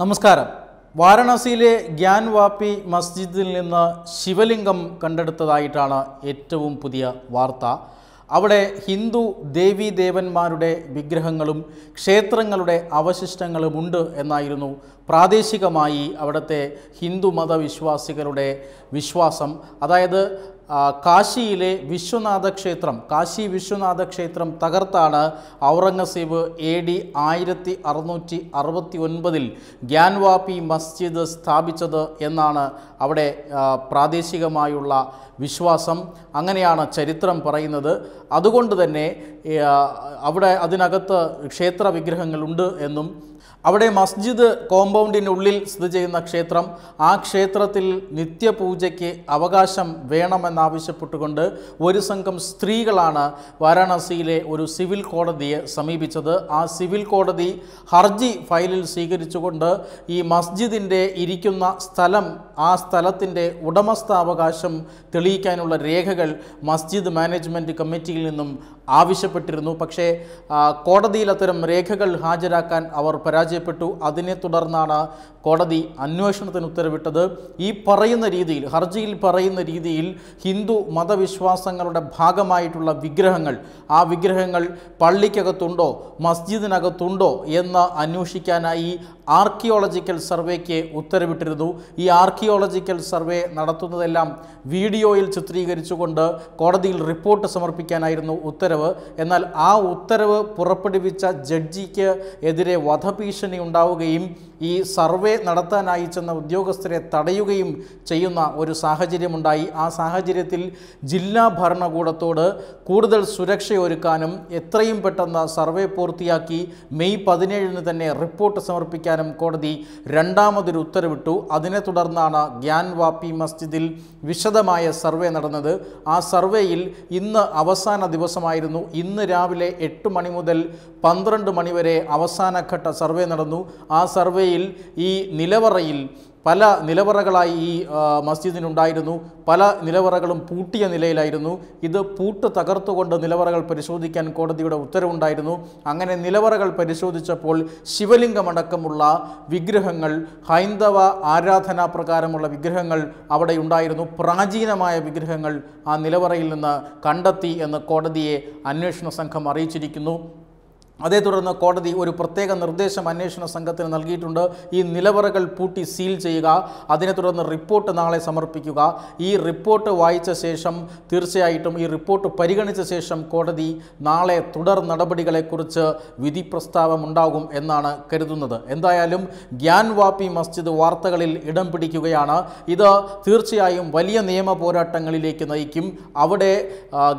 നമസ്കാരം വാരണാസിയിലെ ഗ്യാൻ വാപ്പി മസ്ജിദിൽ നിന്ന് ശിവലിംഗം കണ്ടെടുത്തതായിട്ടാണ് ഏറ്റവും പുതിയ വാർത്ത അവിടെ ഹിന്ദു ദേവി ദേവന്മാരുടെ വിഗ്രഹങ്ങളും ക്ഷേത്രങ്ങളുടെ അവശിഷ്ടങ്ങളും ഉണ്ട് എന്നായിരുന്നു പ്രാദേശികമായി അവിടുത്തെ ഹിന്ദു മതവിശ്വാസികളുടെ വിശ്വാസം അതായത് കാശിയിലെ വിശ്വനാഥ ക്ഷേത്രം കാശി വിശ്വനാഥ ക്ഷേത്രം തകർത്താണ് ഔറംഗസീബ് എ ഡി ആയിരത്തി അറുന്നൂറ്റി അറുപത്തി ഒൻപതിൽ ഗ്യാൻവാപി മസ്ജിദ് സ്ഥാപിച്ചത് എന്നാണ് അവിടെ പ്രാദേശികമായുള്ള വിശ്വാസം അങ്ങനെയാണ് ചരിത്രം പറയുന്നത് അതുകൊണ്ട് തന്നെ അവിടെ അതിനകത്ത് ക്ഷേത്ര വിഗ്രഹങ്ങളുണ്ട് എന്നും അവിടെ മസ്ജിദ് കോമ്പൗണ്ടിനുള്ളിൽ സ്ഥിതി ചെയ്യുന്ന ക്ഷേത്രം ആ ക്ഷേത്രത്തിൽ നിത്യപൂജയ്ക്ക് അവകാശം വേണമെന്നാവശ്യപ്പെട്ടുകൊണ്ട് ഒരു സംഘം സ്ത്രീകളാണ് വാരാണസിയിലെ ഒരു സിവിൽ കോടതിയെ സമീപിച്ചത് ആ സിവിൽ കോടതി ഹർജി ഫയലിൽ സ്വീകരിച്ചുകൊണ്ട് ഈ മസ്ജിദിൻ്റെ ഇരിക്കുന്ന സ്ഥലം ആ സ്ഥലത്തിൻ്റെ ഉടമസ്ഥാവകാശം തെളിയിക്കാനുള്ള രേഖകൾ മസ്ജിദ് മാനേജ്മെൻറ്റ് കമ്മിറ്റിയിൽ നിന്നും ആവശ്യപ്പെട്ടിരുന്നു പക്ഷേ കോടതിയിൽ അത്തരം രേഖകൾ ഹാജരാക്കാൻ അവർ പരാജയപ്പെട്ടു അതിനെ തുടർന്നാണ് കോടതി അന്വേഷണത്തിന് ഉത്തരവിട്ടത് ഈ പറയുന്ന രീതിയിൽ ഹർജിയിൽ പറയുന്ന രീതിയിൽ ഹിന്ദു മതവിശ്വാസങ്ങളുടെ ഭാഗമായിട്ടുള്ള വിഗ്രഹങ്ങൾ ആ വിഗ്രഹങ്ങൾ പള്ളിക്കകത്തുണ്ടോ മസ്ജിദിനകത്തുണ്ടോ എന്ന് അന്വേഷിക്കാനായി ആർക്കിയോളജിക്കൽ സർവേക്ക് ഉത്തരവിട്ടിരുന്നു ഈ ആർക്കിയോളജിക്കൽ സർവേ നടത്തുന്നതെല്ലാം വീഡിയോയിൽ ചിത്രീകരിച്ചുകൊണ്ട് കോടതിയിൽ റിപ്പോർട്ട് സമർപ്പിക്കാനായിരുന്നു ഉത്തരവ് ഉത്തരവ് എന്നാൽ ആ ഉത്തരവ് പുറപ്പെടുവിച്ച ജഡ്ജിക്ക് എതിരെ വധഭീഷണി ഉണ്ടാവുകയും ഈ സർവേ നടത്താനായി ചെന്ന ഉദ്യോഗസ്ഥരെ തടയുകയും ചെയ്യുന്ന ഒരു സാഹചര്യമുണ്ടായി ആ സാഹചര്യത്തിൽ ജില്ലാ ഭരണകൂടത്തോട് കൂടുതൽ സുരക്ഷയൊരുക്കാനും എത്രയും പെട്ടെന്ന് സർവേ പൂർത്തിയാക്കി മെയ് പതിനേഴിന് തന്നെ റിപ്പോർട്ട് സമർപ്പിക്കാനും കോടതി രണ്ടാമതൊരു ഉത്തരവിട്ടു അതിനെ തുടർന്നാണ് ഗ്യാൻ വാപ്പി മസ്ജിദിൽ വിശദമായ സർവേ നടന്നത് ആ സർവേയിൽ ഇന്ന് അവസാന ദിവസമായിരുന്നു ഉണ്ടായിരുന്നു ഇന്ന് രാവിലെ എട്ട് മണി മുതൽ പന്ത്രണ്ട് മണിവരെ അവസാനഘട്ട സർവേ നടന്നു ആ സർവേയിൽ ഈ നിലവറയിൽ പല നിലവറകളായി ഈ മസ്ജിദിനുണ്ടായിരുന്നു പല നിലവറകളും പൂട്ടിയ നിലയിലായിരുന്നു ഇത് പൂട്ട് തകർത്തുകൊണ്ട് നിലവറകൾ പരിശോധിക്കാൻ കോടതിയുടെ ഉത്തരവുണ്ടായിരുന്നു അങ്ങനെ നിലവറകൾ പരിശോധിച്ചപ്പോൾ ശിവലിംഗമടക്കമുള്ള വിഗ്രഹങ്ങൾ ഹൈന്ദവ ആരാധനാ പ്രകാരമുള്ള വിഗ്രഹങ്ങൾ അവിടെ ഉണ്ടായിരുന്നു പ്രാചീനമായ വിഗ്രഹങ്ങൾ ആ നിലവറയിൽ നിന്ന് കണ്ടെത്തി എന്ന് കോടതിയെ അന്വേഷണ സംഘം അറിയിച്ചിരിക്കുന്നു അതേ തുടർന്ന് കോടതി ഒരു പ്രത്യേക നിർദ്ദേശം അന്വേഷണ സംഘത്തിന് നൽകിയിട്ടുണ്ട് ഈ നിലവറകൾ പൂട്ടി സീൽ ചെയ്യുക അതിനെ തുടർന്ന് റിപ്പോർട്ട് നാളെ സമർപ്പിക്കുക ഈ റിപ്പോർട്ട് വായിച്ച ശേഷം തീർച്ചയായിട്ടും ഈ റിപ്പോർട്ട് പരിഗണിച്ച ശേഷം കോടതി നാളെ തുടർ നടപടികളെക്കുറിച്ച് വിധി പ്രസ്താവമുണ്ടാകും എന്നാണ് കരുതുന്നത് എന്തായാലും ഗ്യാൻ വാപ്പി മസ്ജിദ് വാർത്തകളിൽ ഇടം പിടിക്കുകയാണ് ഇത് തീർച്ചയായും വലിയ നിയമ പോരാട്ടങ്ങളിലേക്ക് നയിക്കും അവിടെ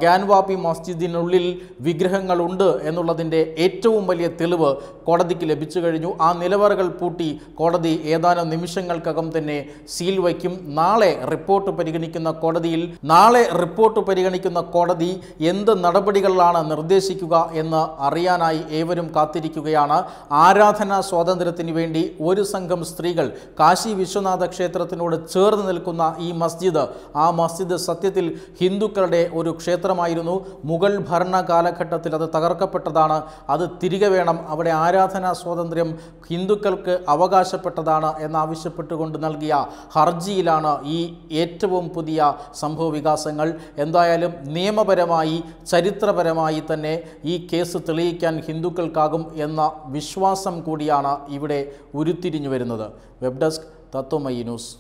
ഗ്യാൻ വാപ്പി മസ്ജിദിനുള്ളിൽ വിഗ്രഹങ്ങളുണ്ട് എന്നുള്ളതിൻ്റെ ഏറ്റവും ഏറ്റവും വലിയ തെളിവ് കോടതിക്ക് ലഭിച്ചു കഴിഞ്ഞു ആ നിലവറകൾ പൂട്ടി കോടതി ഏതാനും നിമിഷങ്ങൾക്കകം തന്നെ സീൽ വയ്ക്കും നാളെ റിപ്പോർട്ട് പരിഗണിക്കുന്ന കോടതിയിൽ നാളെ റിപ്പോർട്ട് പരിഗണിക്കുന്ന കോടതി എന്ത് നടപടികളിലാണ് നിർദ്ദേശിക്കുക എന്ന് അറിയാനായി ഏവരും കാത്തിരിക്കുകയാണ് ആരാധനാ സ്വാതന്ത്ര്യത്തിന് വേണ്ടി ഒരു സംഘം സ്ത്രീകൾ കാശി വിശ്വനാഥ ക്ഷേത്രത്തിനോട് ചേർന്ന് നിൽക്കുന്ന ഈ മസ്ജിദ് ആ മസ്ജിദ് സത്യത്തിൽ ഹിന്ദുക്കളുടെ ഒരു ക്ഷേത്രമായിരുന്നു മുഗൾ ഭരണ കാലഘട്ടത്തിൽ അത് തകർക്കപ്പെട്ടതാണ് അത് തിരികെ വേണം അവിടെ ആരാധനാ സ്വാതന്ത്ര്യം ഹിന്ദുക്കൾക്ക് അവകാശപ്പെട്ടതാണ് എന്നാവശ്യപ്പെട്ടുകൊണ്ട് നൽകിയ ഹർജിയിലാണ് ഈ ഏറ്റവും പുതിയ സംഭവ വികാസങ്ങൾ എന്തായാലും നിയമപരമായി ചരിത്രപരമായി തന്നെ ഈ കേസ് തെളിയിക്കാൻ ഹിന്ദുക്കൾക്കാകും എന്ന വിശ്വാസം കൂടിയാണ് ഇവിടെ ഉരുത്തിരിഞ്ഞു വരുന്നത് വെബ് ഡെസ്ക് തത്വമയി ന്യൂസ്